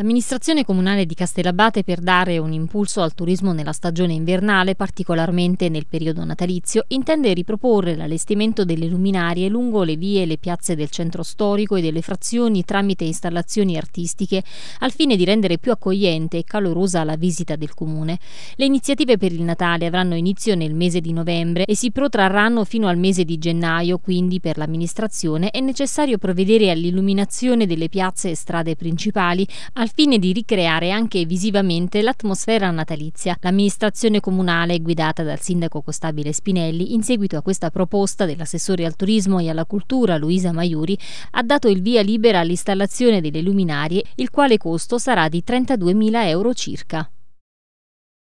L'amministrazione comunale di Castellabate per dare un impulso al turismo nella stagione invernale, particolarmente nel periodo natalizio, intende riproporre l'allestimento delle luminarie lungo le vie e le piazze del centro storico e delle frazioni tramite installazioni artistiche al fine di rendere più accogliente e calorosa la visita del comune. Le iniziative per il Natale avranno inizio nel mese di novembre e si protrarranno fino al mese di gennaio, quindi per l'amministrazione è necessario provvedere all'illuminazione delle piazze e strade principali al fine di ricreare anche visivamente l'atmosfera natalizia. L'amministrazione comunale, guidata dal sindaco Costabile Spinelli, in seguito a questa proposta dell'assessore al turismo e alla cultura Luisa Maiuri, ha dato il via libera all'installazione delle luminarie, il quale costo sarà di 32.000 euro circa.